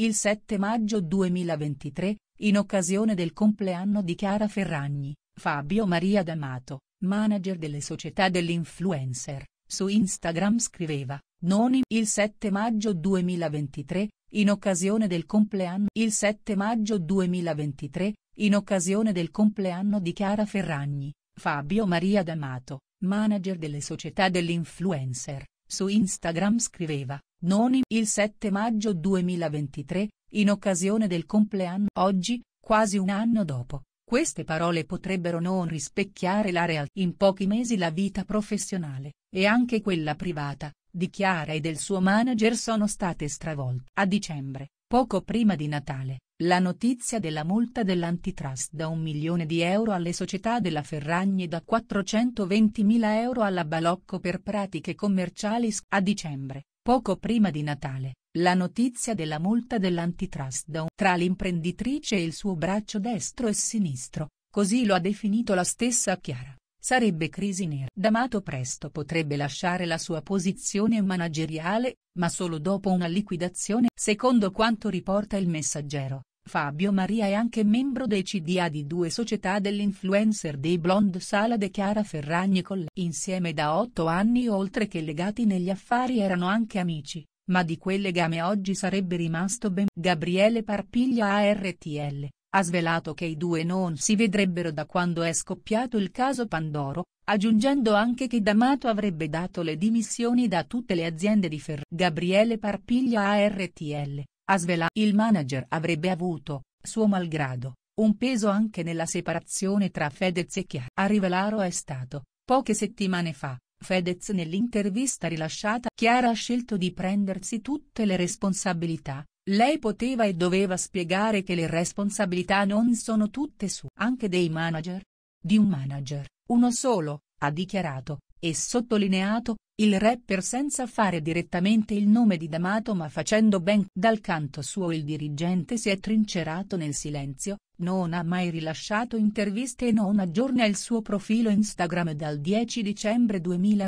Il 7 maggio 2023, in occasione del compleanno di Chiara Ferragni, Fabio Maria D'Amato, manager delle società dell'influencer, su Instagram scriveva, non il 7 maggio 2023, in occasione del compleanno il 7 maggio 2023, in occasione del compleanno di Chiara Ferragni, Fabio Maria D'Amato, manager delle società dell'influencer, su Instagram scriveva, Noni il 7 maggio 2023, in occasione del compleanno oggi, quasi un anno dopo, queste parole potrebbero non rispecchiare la realtà. In pochi mesi la vita professionale, e anche quella privata, di Chiara e del suo manager sono state stravolte. A dicembre, poco prima di Natale, la notizia della multa dell'antitrust da un milione di euro alle società della Ferragni e da 420.000 euro alla Balocco per pratiche commerciali. A dicembre, Poco prima di Natale, la notizia della multa dell'antitrust down tra l'imprenditrice e il suo braccio destro e sinistro, così lo ha definito la stessa Chiara, sarebbe crisi nera. D'Amato presto potrebbe lasciare la sua posizione manageriale, ma solo dopo una liquidazione. Secondo quanto riporta il messaggero, Fabio Maria è anche membro dei CDA di due società dell'influencer dei Blonde Sala De Chiara Ferragni Coll. Insieme da otto anni oltre che legati negli affari erano anche amici, ma di quel legame oggi sarebbe rimasto ben. Gabriele Parpiglia ARTL, ha svelato che i due non si vedrebbero da quando è scoppiato il caso Pandoro, aggiungendo anche che D'Amato avrebbe dato le dimissioni da tutte le aziende di Ferragni. Gabriele Parpiglia ARTL a Asvela il manager avrebbe avuto, suo malgrado, un peso anche nella separazione tra Fedez e Chiara. A rivelarlo è stato, poche settimane fa, Fedez nell'intervista rilasciata Chiara ha scelto di prendersi tutte le responsabilità, lei poteva e doveva spiegare che le responsabilità non sono tutte sue, anche dei manager. Di un manager, uno solo, ha dichiarato, e sottolineato, il rapper senza fare direttamente il nome di D'Amato ma facendo ben dal canto suo il dirigente si è trincerato nel silenzio, non ha mai rilasciato interviste e non aggiorna il suo profilo Instagram dal 10 dicembre 2000.